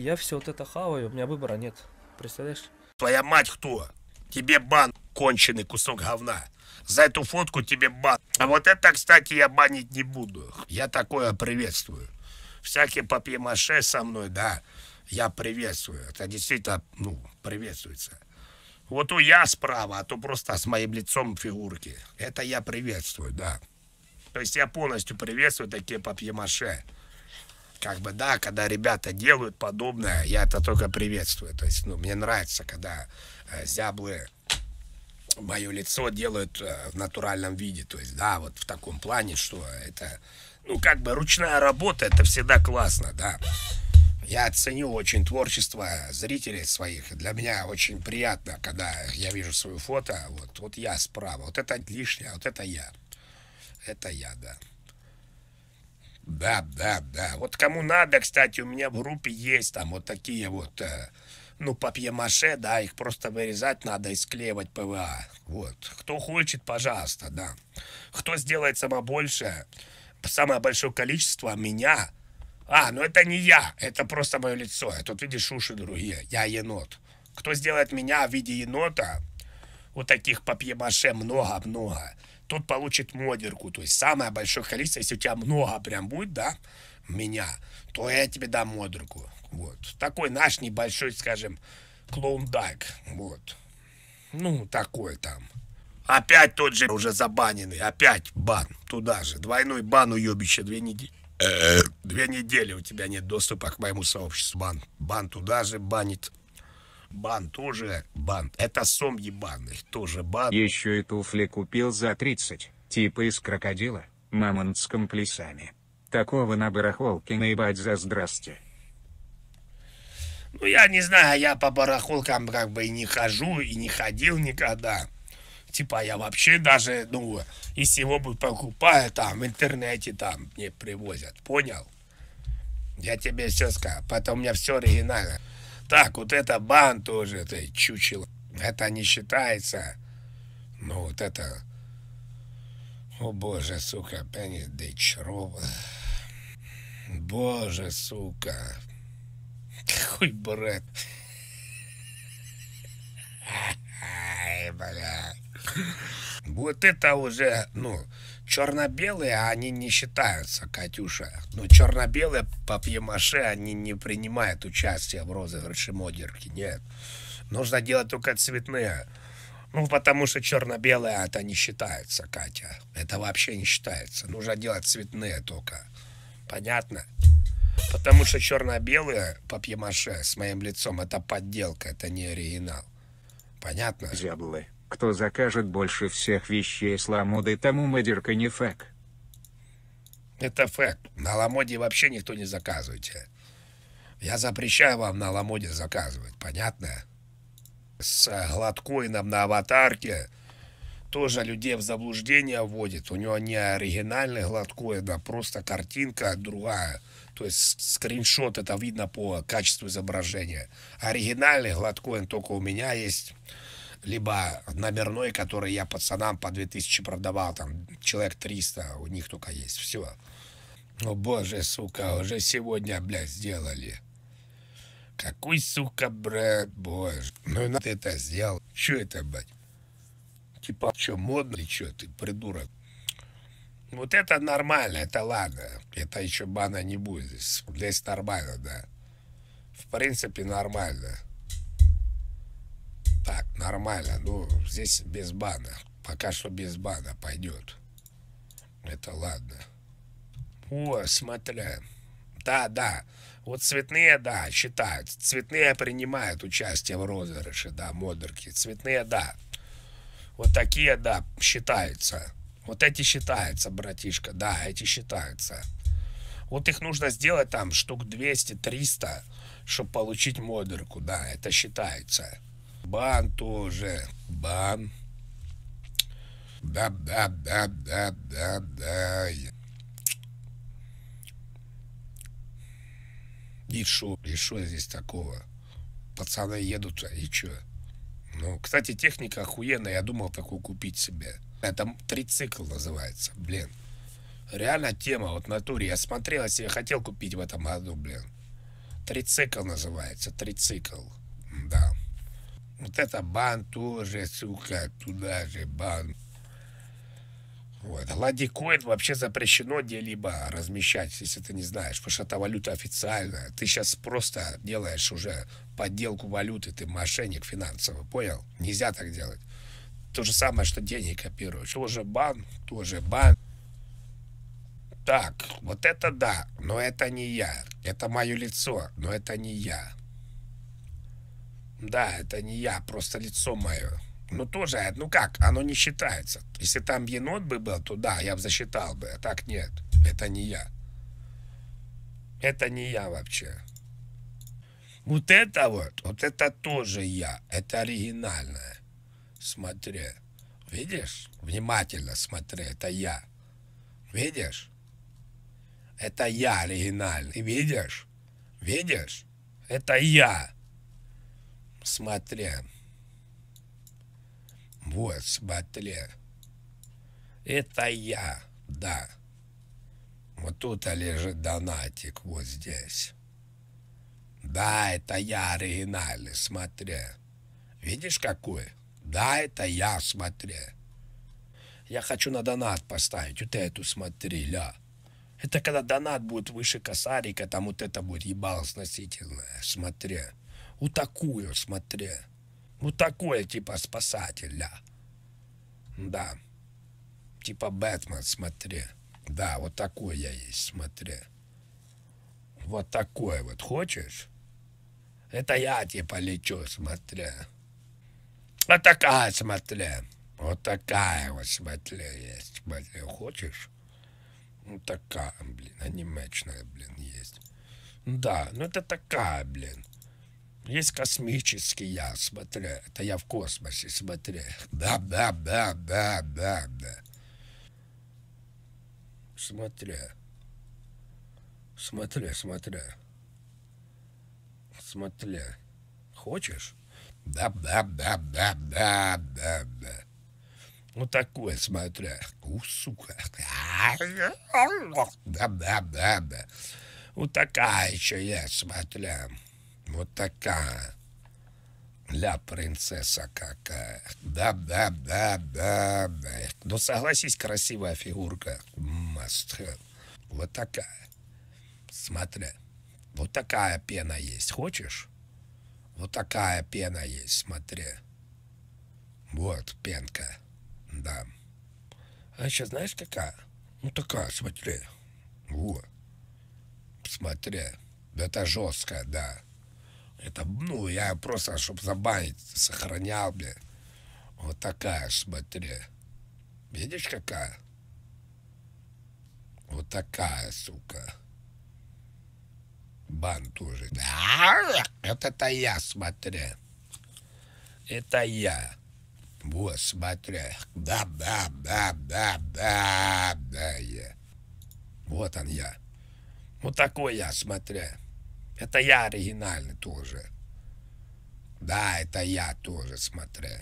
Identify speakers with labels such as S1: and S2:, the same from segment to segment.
S1: Я все вот это хаваю, у меня выбора нет. Представляешь? Твоя мать кто? Тебе бан, конченый кусок говна. За эту фотку тебе бан. А вот это, кстати, я банить не буду. Я такое приветствую. Всякие папье-маше со мной, да, я приветствую. Это действительно, ну, приветствуется. Вот у я справа, а то просто с моим лицом фигурки. Это я приветствую, да. То есть я полностью приветствую такие папье-маше как бы, да, когда ребята делают подобное, я это только приветствую. То есть, ну, мне нравится, когда э, зяблы мое лицо делают э, в натуральном виде. То есть, да, вот в таком плане, что это, ну, как бы ручная работа, это всегда классно, да. Я ценю очень творчество зрителей своих. Для меня очень приятно, когда я вижу свое фото. Вот, вот я справа, вот это лишнее, а вот это я. Это я, да. Да, да, да. Вот кому надо, кстати, у меня в группе есть там вот такие вот, э, ну, папье-маше, да, их просто вырезать надо и склеивать ПВА. Вот. Кто хочет, пожалуйста, да. Кто сделает самое большее, самое большое количество меня. А, ну это не я, это просто мое лицо. А тут видишь уши другие, я енот. Кто сделает меня в виде енота, вот таких папье-маше много-много тот получит модерку. То есть самое большое количество, если у тебя много прям будет, да, меня, то я тебе дам модерку. Вот. Такой наш небольшой, скажем, клоундайк. Вот. Ну, такой там. Опять тот же уже забаненный. Опять бан. Туда же. Двойной бан уебище. Две недели. Э, две недели у тебя нет доступа к моему сообществу. Бан. Бан туда же банит. Бан тоже бан. Это сом ебаных, тоже бан. Еще и туфли купил за 30, типа из крокодила, мамонтском с Такого на барахолке наебать за здрасте. Ну, я не знаю, я по барахолкам как бы и не хожу, и не ходил никогда. Типа я вообще даже, ну, из всего бы покупаю там в интернете, там мне привозят, понял? Я тебе все скажу, потом у меня все оригинально так, вот это бан тоже, это чучело. Это не считается. Ну, вот это... О, боже, сука, пенис дичь, Боже, сука. Какой бред. Ай, бля. Вот это уже, ну, черно-белые а они не считаются, Катюша. Но ну, черно-белые по пьемаше они не принимают участие в розыгрыше модерки, нет. Нужно делать только цветные. Ну, потому что черно-белые это не считается, Катя. Это вообще не считается. Нужно делать цветные только. Понятно? Потому что черно-белые папье-маше с моим лицом это подделка, это не оригинал. Понятно? Зяблые. Кто закажет больше всех вещей с ламоды, тому мадерка не фэк. Это фэк. На ламоде вообще никто не заказывает. Я запрещаю вам на ламоде заказывать, понятно? С Гладкоином на аватарке тоже людей в заблуждение вводит. У него не оригинальный Гладкоин, а просто картинка другая. То есть скриншот, это видно по качеству изображения. Оригинальный гладкоин только у меня есть либо номерной, который я пацанам по 2000 продавал, там человек 300 у них только есть, все. О ну, боже, сука, уже сегодня, блядь, сделали. Какой, сука, брат, боже. Ну и на это сделал. Че это, блядь? Типа, что, модно или что, ты придурок? Вот это нормально, это ладно. Это еще бана не будет. здесь, Здесь нормально, да. В принципе, нормально. Так, нормально. Ну, здесь без бана. Пока что без бана пойдет. Это ладно. О, смотря. Да, да. Вот цветные, да, считают. Цветные принимают участие в розыгрыше, да, модерки. Цветные, да. Вот такие, да, считаются. Вот эти считаются, братишка, да, эти считаются. Вот их нужно сделать там штук 200-300, чтобы получить модерку, да, это считается. Бан тоже. Бан. Да-да-да-да-да-да. И шо? И шо здесь такого? Пацаны едут, а и чё? Ну, кстати, техника охуенная. Я думал такую купить себе. Это трицикл называется, блин. Реально тема, вот в натуре. Я смотрел, если я хотел купить в этом году, блин. Трицикл называется, трицикл. Да. Вот это бан тоже, сука, туда же бан. Вот. Ладикоин вообще запрещено где-либо размещать, если ты не знаешь, потому что это валюта официальная. Ты сейчас просто делаешь уже подделку валюты, ты мошенник финансовый, понял? Нельзя так делать. То же самое, что деньги копируешь. Тоже бан, тоже бан. Так, вот это да, но это не я. Это мое лицо, но это не я. Да, это не я, просто лицо мое. Ну тоже, ну как, оно не считается. Если там енот бы был, то да, я бы засчитал бы, а так нет. Это не я. Это не я вообще. Вот это вот, вот это тоже я. Это оригинальное. Смотри. Видишь? Внимательно смотри, это я. Видишь? Это я оригинальный. Видишь? Видишь? Это я смотря. Вот, смотря. Это я, да. Вот тут лежит донатик, вот здесь. Да, это я оригинальный, смотря. Видишь, какой? Да, это я, смотря. Я хочу на донат поставить, вот эту, смотри, ля. Это когда донат будет выше косарика, там вот это будет ебало сносительное, смотря у такую смотри, вот такое типа спасателя. Да, типа Бэтмен смотри. Да, вот такой я есть, смотри. Вот такой вот хочешь? Это я типа лечу, смотри. Вот такая, смотри. Вот такая вот, смотри, есть, смотри, хочешь? Ну, такая, блин, анимечная, блин, есть. Да, ну это такая, блин. Есть космический я, смотря. Это я в космосе, смотря. Да-да-да-да-да-да. Смотря. Смотри, смотри. Смотри. Хочешь? Да-да-да-да-да-да-да. Ну такое, смотря. У, сука. Да-да-да-да. Вот такая еще я, смотря. Вот такая. Ля принцесса какая. Да-да-да-да. Ну, согласись, красивая фигурка. Must have. Вот такая. Смотри. Вот такая пена есть. Хочешь? Вот такая пена есть. Смотри. Вот пенка. Да. А еще знаешь какая? Ну такая, смотри. Вот. Смотри. Это жесткая, да. Это, ну, я просто, чтобы забанить, сохранял, бля. Вот такая, смотри. Видишь, какая? Вот такая, сука. Бан тоже. А, это-то я, смотри. Это я. Вот, смотри. Да, да, да, да, да, да, Вот он я. Вот такой я, смотря это я оригинальный тоже. Да, это я тоже смотрел.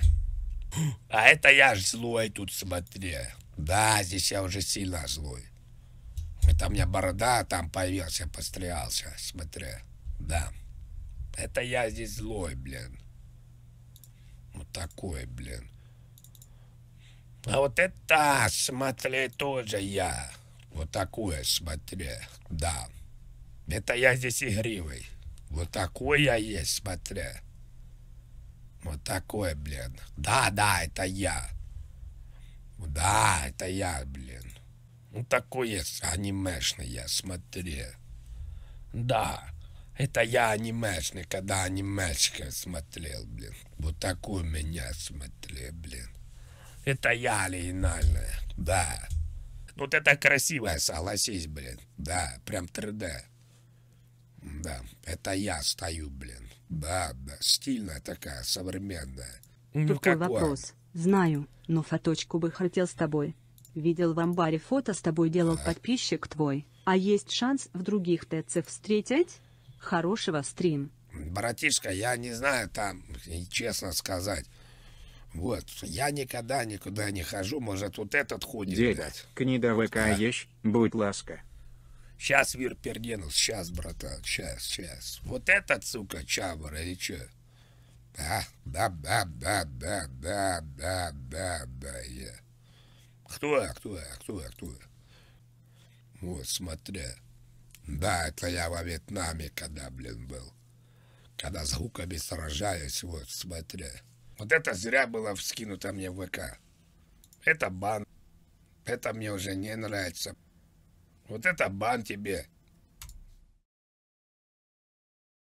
S1: А это я злой тут смотрел. Да, здесь я уже сильно злой. Это у меня борода там появился, пострелялся, смотря, Да. Это я здесь злой, блин. Вот такой, блин. А вот это смотри тоже я. Вот такое смотря, да. Это я здесь игривый. Вот такой я есть, смотря. Вот такой, блин. Да, да, это я. Да, это я, блин. Ну, такой есть анимешный я, смотри. Да, это я анимешный, когда анимешка смотрел, блин. Вот такой меня смотри, блин. Это я оригинальная, да. Вот это красивая, согласись, блин. Да, прям 3D. Да, это я стою, блин. Да, да, стильная такая, современная. Ну, Такой какой? вопрос. Знаю, но фоточку бы хотел с тобой. Видел в амбаре фото с тобой делал а? подписчик твой. А есть шанс в других ТЦ встретить? Хорошего стрим. Братишка, я не знаю там, честно сказать. Вот, я никогда никуда не хожу, может, вот этот ходит, Дед, блядь. книда ВК а? есть, будь ласка. Сейчас, Вир Перденус, сейчас, братан, сейчас, сейчас. Вот этот, сука, Чабар, или чё? Да, да, да, да, да, да, да, да, да, я. Кто я, кто я, кто я, кто я? Вот, смотря. Да, это я во Вьетнаме, когда, блин, был. Когда с гуками сражаюсь, вот, смотря. Вот это зря было вскинуто мне в ВК. Это бан. Это мне уже не нравится. Вот это бан тебе!